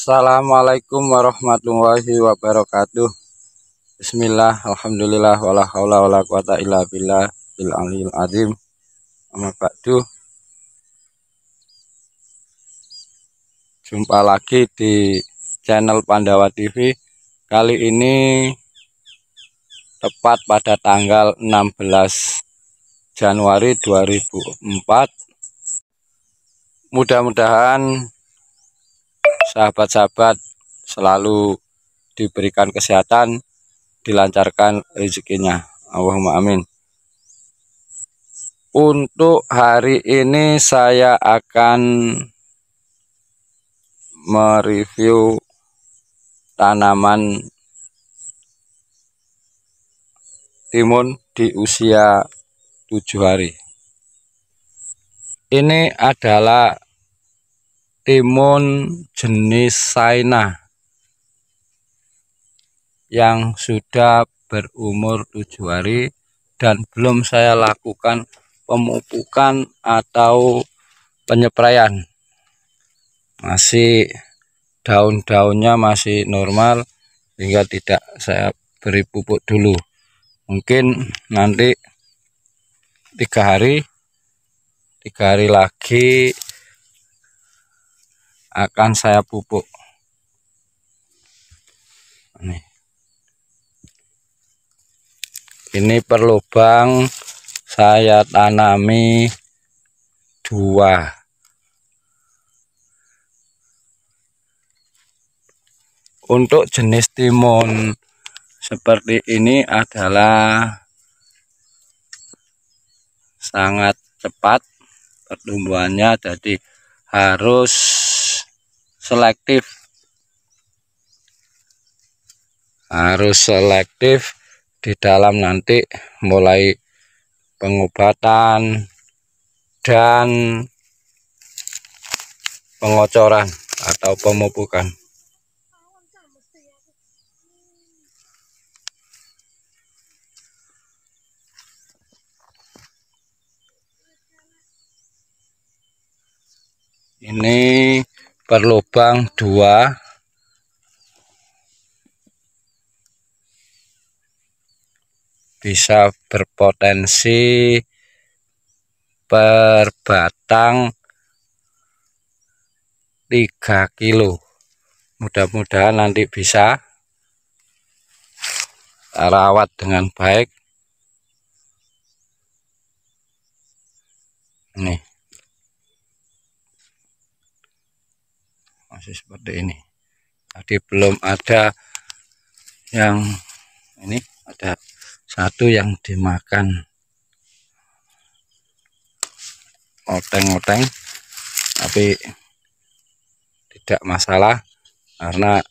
Assalamualaikum warahmatullahi wabarakatuh Bismillah, Alhamdulillah, wala haula wala quwata illa billah bil alil azim Amma ba'du Jumpa lagi di channel Pandawa TV Kali ini tepat pada tanggal 16 Januari 2004 Mudah-mudahan sahabat-sahabat selalu diberikan kesehatan, dilancarkan rezekinya. Allahumma amin. Untuk hari ini saya akan mereview tanaman timun di usia tujuh hari. Ini adalah timun jenis Saina yang sudah berumur tujuh hari dan belum saya lakukan pemupukan atau penyeprayan masih daun-daunnya masih normal sehingga tidak saya beri pupuk dulu mungkin nanti tiga hari tiga hari lagi akan saya pupuk ini ini per saya tanami dua untuk jenis timun seperti ini adalah sangat cepat pertumbuhannya jadi harus selektif harus selektif di dalam nanti mulai pengobatan dan pengocoran atau pemupukan ini berlubang dua bisa berpotensi per batang 3 kilo mudah-mudahan nanti bisa rawat dengan baik nih masih seperti ini tadi belum ada yang ini ada satu yang dimakan oteng-oteng tapi tidak masalah karena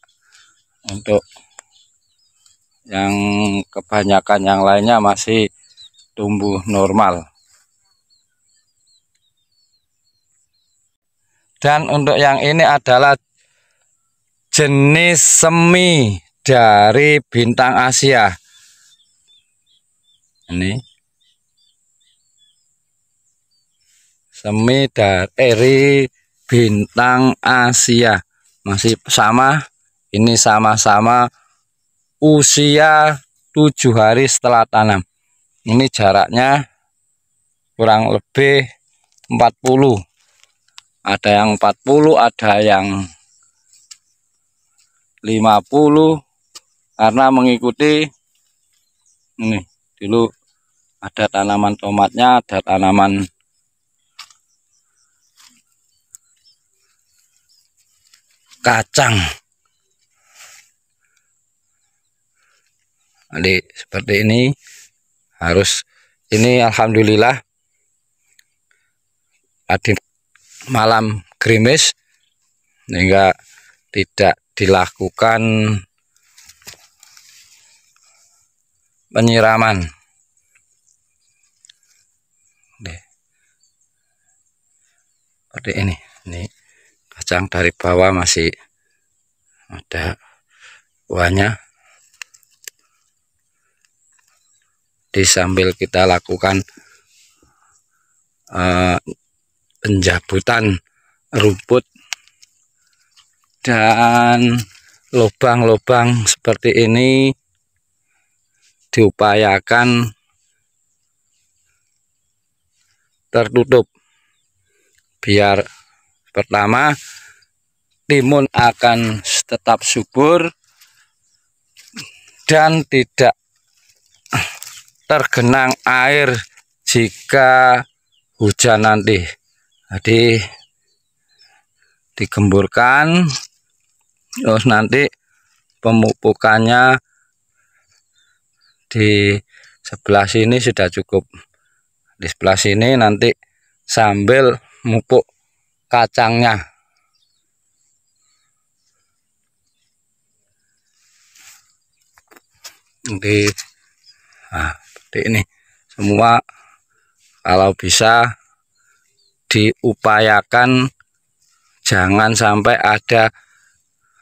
untuk yang kebanyakan yang lainnya masih tumbuh normal dan untuk yang ini adalah jenis semi dari bintang Asia ini semi dari bintang Asia masih sama ini sama-sama usia tujuh hari setelah tanam ini jaraknya kurang lebih 40 ada yang 40 ada yang 50 karena mengikuti ini dulu ada tanaman tomatnya ada tanaman kacang Jadi seperti ini harus ini alhamdulillah adik malam gerimis sehingga tidak dilakukan penyiraman seperti ini ini kacang dari bawah masih ada buahnya di sambil kita lakukan uh, penjabutan rumput dan lubang-lubang seperti ini diupayakan tertutup biar pertama timun akan tetap subur dan tidak tergenang air jika hujan nanti jadi digemburkan terus nanti pemupukannya di sebelah sini sudah cukup di sebelah sini nanti sambil mupuk kacangnya di nah, ini semua kalau bisa diupayakan jangan sampai ada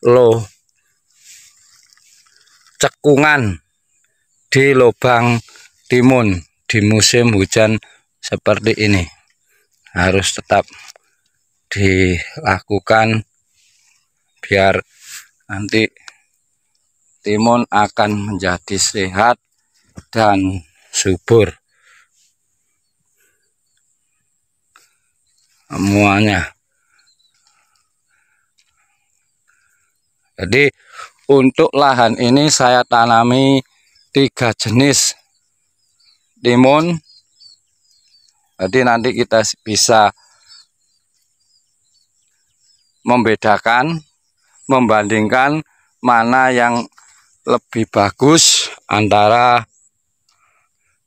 loh cekungan di lubang timun di musim hujan seperti ini harus tetap dilakukan biar nanti timun akan menjadi sehat dan subur semuanya jadi untuk lahan ini saya tanami tiga jenis timun jadi nanti kita bisa membedakan membandingkan mana yang lebih bagus antara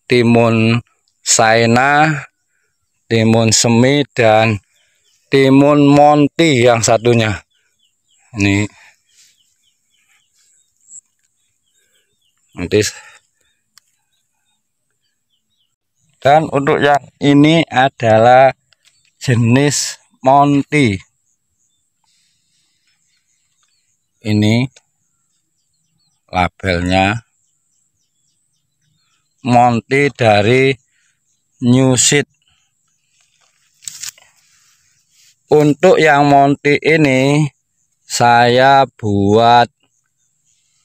timun saina timun semi dan timun monti yang satunya ini nanti dan untuk yang ini adalah jenis monti ini labelnya monti dari new seed untuk yang monti ini saya buat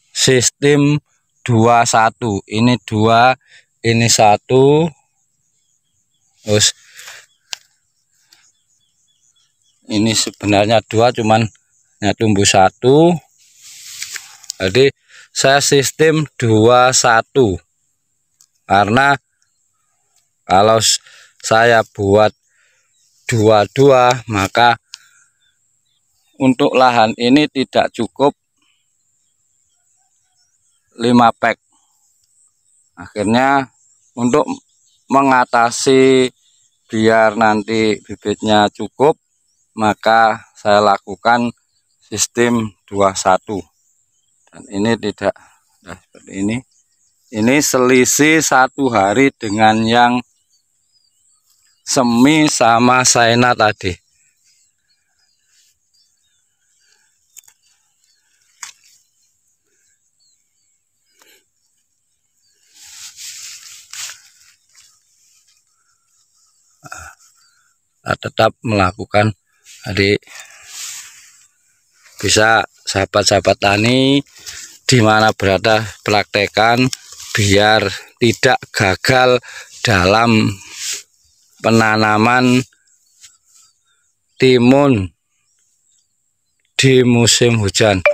sistem 21 ini dua ini satu terus ini sebenarnya dua cuman ya tumbuh satu jadi saya sistem 21 karena kalau saya buat dua-dua maka untuk lahan ini tidak cukup 5 pack akhirnya untuk mengatasi biar nanti bibitnya cukup maka saya lakukan sistem 21 dan ini tidak nah seperti ini ini selisih satu hari dengan yang semi sama saina tadi ah, tetap melakukan tadi bisa sahabat-sahabat tani di mana berada praktekan biar tidak gagal dalam penanaman timun di musim hujan.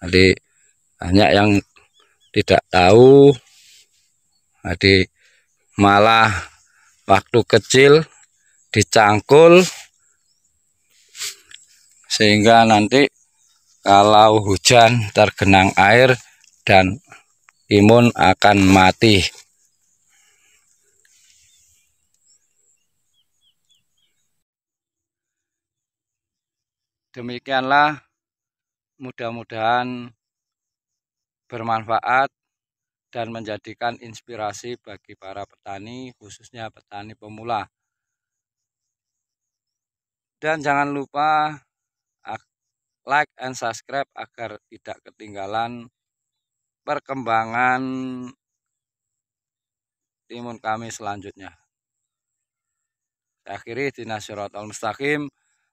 Jadi banyak yang tidak tahu. Jadi malah waktu kecil dicangkul sehingga nanti kalau hujan tergenang air dan timun akan mati. demikianlah mudah-mudahan bermanfaat dan menjadikan inspirasi bagi para petani khususnya petani pemula dan jangan lupa like and subscribe agar tidak ketinggalan perkembangan timun kami selanjutnya. akhiri dinasirat al-mustaqim.